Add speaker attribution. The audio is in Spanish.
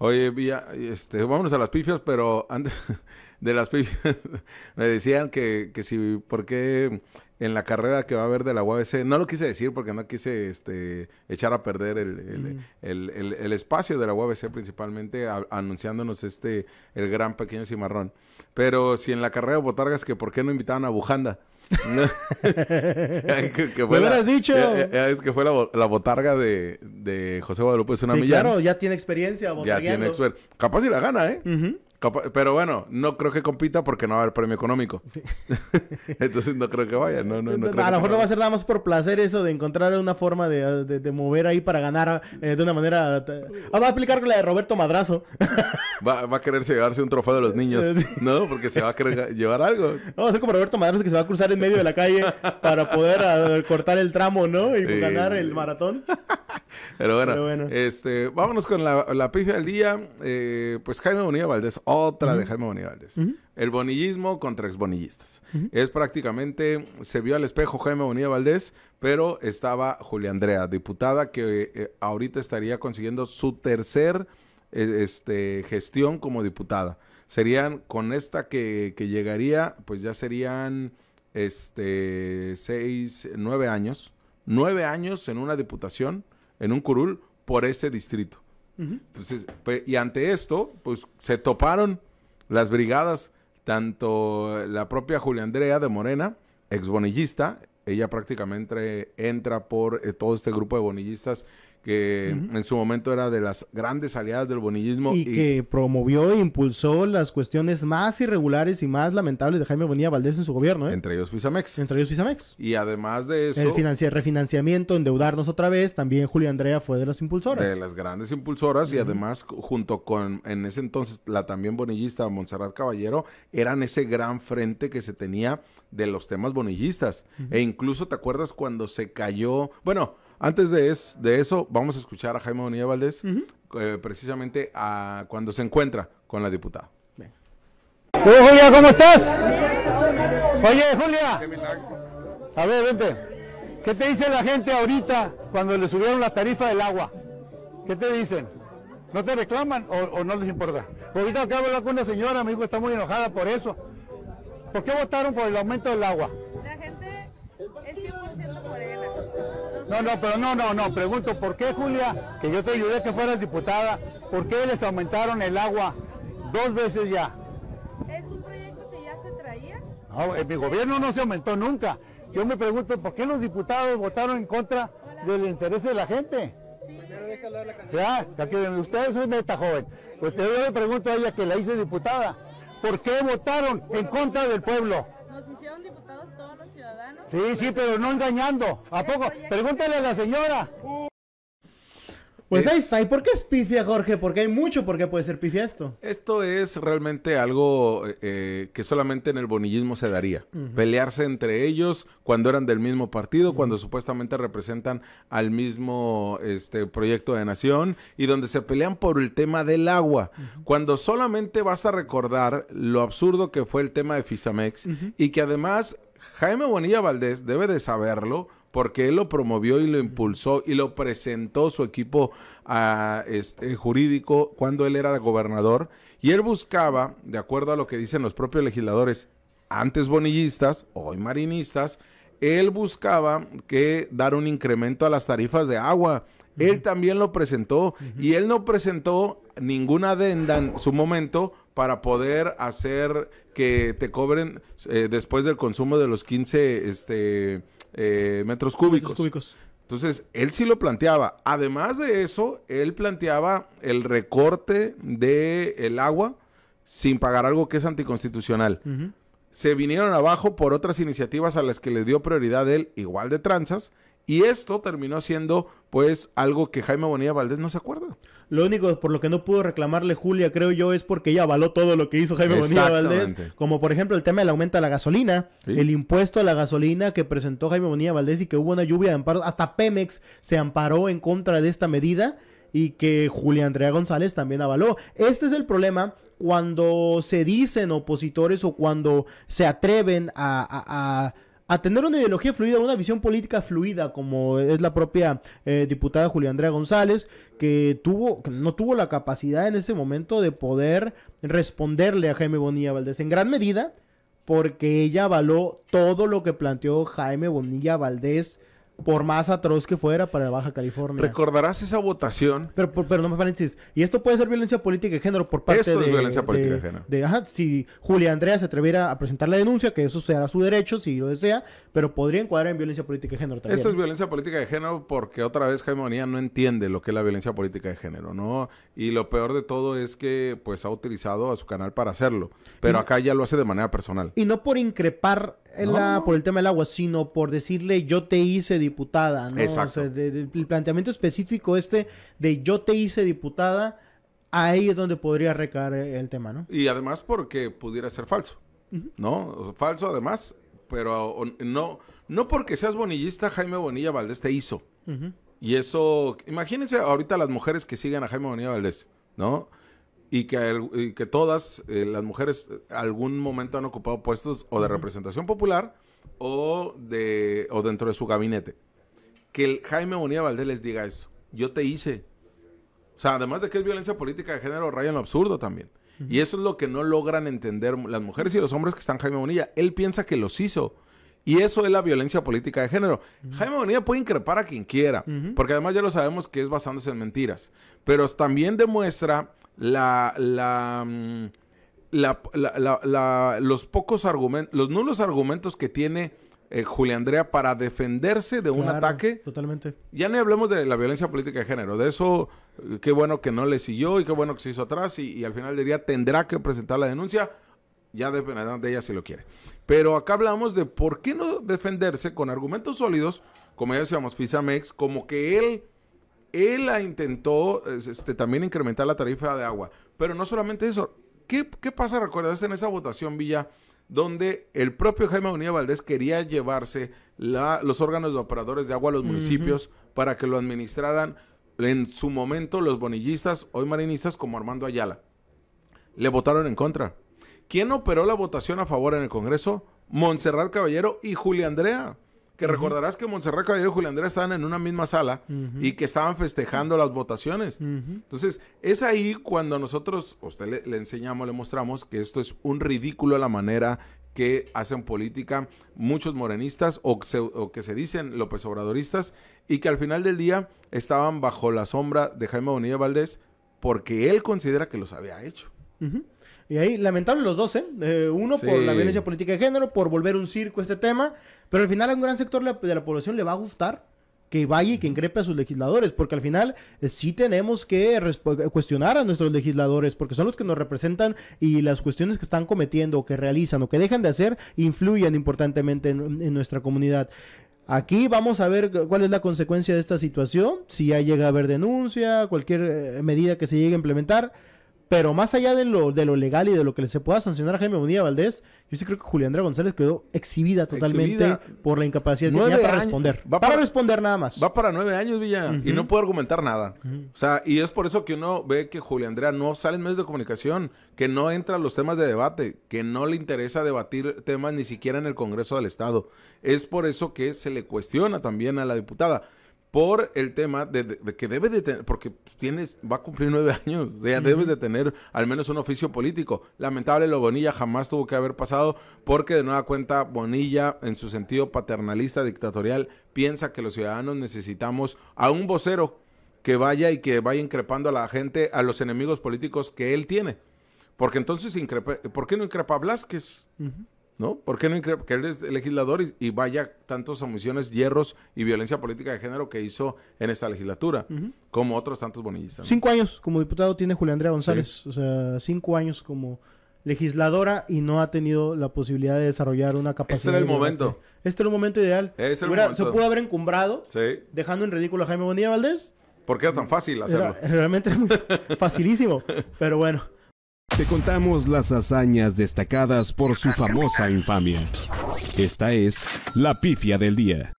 Speaker 1: Oye, Villa, este, vámonos a las pifias, pero antes de las pifias me decían que, que si, ¿por qué en la carrera que va a haber de la UABC? No lo quise decir porque no quise este, echar a perder el, mm. espacio de la UABC principalmente anunciándonos este, el gran pequeño cimarrón. Pero si en la carrera de Botargas, que ¿por qué no invitaban a Bujanda? No. que fue ¿Me hubieras la, dicho? es que fue la, la botarga de, de, José Guadalupe es una sí, Claro, ya
Speaker 2: tiene experiencia. Ya tiene experiencia.
Speaker 1: Capaz si la gana, ¿eh? Uh pero bueno, no creo que compita porque no va a haber premio económico. Entonces no creo que vaya. a lo mejor
Speaker 2: va a ser nada más por placer eso de encontrar una forma de, mover ahí para ganar eh, de una manera. Ah, va a aplicar la de Roberto Madrazo.
Speaker 1: Va, a quererse llevarse un trofeo de los niños. No, porque se va a querer llevar algo.
Speaker 2: Vamos a ser como Roberto Madrazo que se va a cruzar en medio de la calle para poder ah, cortar el tramo, ¿no? Y ganar el maratón.
Speaker 1: Pero bueno, Este, vámonos con la, la pifia del día. Eh, pues Jaime Bonilla Valdés, otra de Jaime Bonilla Valdés. El bonillismo contra exbonillistas. bonillistas. Es prácticamente, se vio al espejo Jaime Bonilla Valdés, pero estaba Julia Andrea, diputada que eh, ahorita estaría consiguiendo su tercer e, este, gestión como diputada. Serían, con esta que, que llegaría, pues ya serían este, seis, nueve años. Nueve años en una diputación en un curul por ese distrito. Entonces, pues, y ante esto, pues se toparon las brigadas, tanto la propia Julia Andrea de Morena, ex bonillista, ella prácticamente entra por eh, todo este grupo de bonillistas que en su momento era de las grandes aliadas del bonillismo. Y, que
Speaker 2: promovió e impulsó las cuestiones más irregulares y más lamentables de Jaime Bonilla Valdés en su gobierno. ¿eh? Entre ellos Fisamex. Entre ellos Fisamex.
Speaker 1: Y además de eso... El
Speaker 2: financiar, refinanciamiento, endeudarnos otra vez, también Julio Andrea fue de las impulsoras. De
Speaker 1: las grandes impulsoras y además junto con, en ese entonces, la también bonillista Montserrat Caballero, eran ese gran frente que se tenía de los temas bonillistas. E incluso, ¿te acuerdas cuando se cayó? Bueno antes de, de eso, vamos a escuchar a Jaime Bonilla Valdés, eh, precisamente a, cuando se encuentra con la diputada. Bien. Oye, Julia, ¿cómo estás? Oye, Julia. A ver, vente. ¿Qué te dice la gente
Speaker 2: ahorita cuando le subieron la tarifa del agua? ¿Qué te dicen? ¿No te reclaman o, no les importa? Ahorita acabo de hablar con una señora, mi hijo está muy enojada por eso. ¿Por qué votaron por el aumento del agua? No, no, pero no, no, no. Pregunto, ¿por qué, Julia, que yo te ayudé que fueras diputada, por qué les aumentaron el agua dos veces ya? Es un proyecto que ya se traía. No, en eh, mi gobierno no se aumentó nunca. Yo me pregunto, ¿por qué los diputados votaron en contra del interés de la gente? Sí. Ya, ya que ustedes son meta joven. Usted pues yo le pregunto a ella que la hice diputada, ¿por qué votaron en contra del pueblo? nos hicieron diputados todos los ciudadanos. Sí, sí, pero no engañando. ¿A poco? Pregúntale a la señora. Pues ahí está. ¿Y por qué es pifia, Jorge? Porque hay mucho por qué puede ser pifia esto.
Speaker 1: Esto es realmente algo eh, que solamente en el bonillismo se daría. Pelearse entre ellos cuando eran del mismo partido, cuando supuestamente representan al mismo este, proyecto de nación y donde se pelean por el tema del agua. Cuando solamente vas a recordar lo absurdo que fue el tema de Fisamex y que además Jaime Bonilla Valdés debe de saberlo porque él lo promovió y lo impulsó y lo presentó su equipo este, jurídico cuando él era gobernador. Y él buscaba, de acuerdo a lo que dicen los propios legisladores, antes bonillistas, hoy marinistas, él buscaba que dar un incremento a las tarifas de agua. Él también lo presentó y él no presentó ninguna adenda en su momento para poder hacer que te cobren eh, después del consumo de los 15 este, eh, metros, cúbicos. Entonces, él sí lo planteaba. Además de eso, él planteaba el recorte del el agua sin pagar algo que es anticonstitucional. Se vinieron abajo por otras iniciativas a las que le dio prioridad él, igual de tranzas, y esto terminó siendo pues algo que Jaime Bonilla Valdés no se acuerda. Lo único por lo que no pudo
Speaker 2: reclamarle Julia, creo yo, es porque ella avaló todo lo que hizo Jaime Bonilla Valdés. Como por ejemplo el tema del aumento de la gasolina, el impuesto a la gasolina que presentó Jaime Bonilla Valdés y que hubo una lluvia de amparos. Hasta Pemex se amparó en contra de esta medida y que Julia Andrea González también avaló. Este es el problema cuando se dicen opositores o cuando se atreven a a tener una ideología fluida, una visión política fluida, como es la propia eh, diputada Julia Andrea González, que tuvo, no tuvo la capacidad en ese momento de poder responderle a Jaime Bonilla Valdés en gran medida, porque ella avaló todo lo que planteó Jaime Bonilla Valdés por más atroz que fuera para Baja California.
Speaker 1: Recordarás esa votación.
Speaker 2: Pero, pero, no me paréntesis. Y esto puede ser violencia política de género por parte de. Esto es violencia política de, género. De, ajá, si Julia Andrea se atreviera a presentar la denuncia, que eso será su derecho, si lo desea, pero podría encuadrar en violencia política de género también. Esto es
Speaker 1: violencia política de género porque otra vez Jaime Bonilla no entiende lo que es la violencia política de género, ¿no? Y lo peor de todo es que, pues, ha utilizado a su canal para hacerlo. Pero acá ya lo hace de manera personal. Y no por
Speaker 2: increpar la, por el tema del agua, sino por decirle yo te hice diputada, ¿no? Exacto. el planteamiento específico este de yo te hice diputada, ahí es donde podría recaer el tema, ¿no?
Speaker 1: Y además porque pudiera ser falso, ¿no? Falso además, pero no, no porque seas bonillista, Jaime Bonilla Valdés te hizo. Y eso, imagínense ahorita las mujeres que siguen a Jaime Bonilla Valdés, ¿no? Y que, que todas eh, las mujeres eh, algún momento han ocupado puestos o de representación popular o, de, o dentro de su gabinete. Que el Jaime Bonilla Valdés les diga eso. Yo te hice. O sea, además de que es violencia política de género, raya en lo absurdo también. Y eso es lo que no logran entender las mujeres y los hombres que están Jaime Bonilla. Él piensa que los hizo. Y eso es la violencia política de género. Jaime Bonilla puede increpar a quien quiera, porque además ya lo sabemos que es basándose en mentiras. Pero también demuestra la, la mm, la, los pocos argumentos, los nulos argumentos que tiene eh, Julia Andrea para defenderse de un ataque. Totalmente. Ya no hablemos de la violencia política de género. De eso, eh, qué bueno que no le siguió y qué bueno que se hizo atrás. Y, al final diría tendrá que presentar la denuncia. Ya dependerá de ella si lo quiere. Pero acá hablamos de por qué no defenderse con argumentos sólidos, como ya decíamos, Fisamex, como que él. Él intentó este, también incrementar la tarifa de agua. Pero no solamente eso, ¿Qué, pasa, recuerdas, en esa votación, Villa, donde el propio Jaime Bonilla Valdés quería llevarse los órganos de operadores de agua a los municipios para que lo administraran en su momento los bonillistas, hoy marinistas, como Armando Ayala? Le votaron en contra. ¿Quién operó la votación a favor en el Congreso? Montserrat Caballero y Juli Andrea. Que recordarás que Montserrat Caballero y Julián Andrés estaban en una misma sala y que estaban festejando las votaciones. Entonces, es ahí cuando nosotros, usted le, enseñamos, le mostramos que esto es un ridículo a la manera que hacen política muchos morenistas o, que se dicen López Obradoristas y que al final del día estaban bajo la sombra de Jaime Bonilla Valdés porque él considera que los había hecho.
Speaker 2: Y ahí, lamentable los dos, ¿eh? Eh, uno por la violencia política de género, por volver un circo este tema, pero al final a un gran sector de la población le va a gustar que vaya y que increpe a sus legisladores, porque al final eh, sí tenemos que cuestionar a nuestros legisladores, porque son los que nos representan y las cuestiones que están cometiendo, o que realizan o que dejan de hacer, influyen importantemente en, en nuestra comunidad. Aquí vamos a ver cuál es la consecuencia de esta situación, si ya llega a haber denuncia, cualquier medida que se llegue a implementar. Pero más allá de lo, de lo legal y de lo que se pueda sancionar a Jaime Bonilla Valdés, yo sí creo que Andrea González quedó exhibida totalmente por la incapacidad de para responder. para, responder nada más.
Speaker 1: Va para nueve años, Villa, y no puede argumentar nada. O sea, y es por eso que uno ve que Julián Andrea no sale en medios de comunicación, que no entra a los temas de debate, que no le interesa debatir temas ni siquiera en el Congreso del Estado. Es por eso que se le cuestiona también a la diputada por el tema de, que debe de tener, porque tienes, va a cumplir nueve años, o sea, debes de tener al menos un oficio político. Lamentable lo Bonilla jamás tuvo que haber pasado, porque de nueva cuenta Bonilla, en su sentido paternalista, dictatorial, piensa que los ciudadanos necesitamos a un vocero que vaya y que vaya increpando a la gente, a los enemigos políticos que él tiene. Porque entonces, ¿por qué no increpa a Blasquez? ¿no? ¿Por qué no que él es legislador y, vaya tantos omisiones, hierros y violencia política de género que hizo en esta legislatura, como otros tantos bonillistas? Cinco años
Speaker 2: como diputado tiene Julián Andrea González, o sea, cinco años como legisladora y no ha tenido la posibilidad de desarrollar una capacidad. Este era el momento. Este era el momento ideal. Este se pudo haber encumbrado, dejando en ridículo a Jaime Bonilla Valdés.
Speaker 1: ¿Por qué era tan fácil hacerlo?
Speaker 2: realmente era muy facilísimo,
Speaker 1: pero bueno. Te contamos las hazañas destacadas por su famosa infamia. Esta es la pifia del día.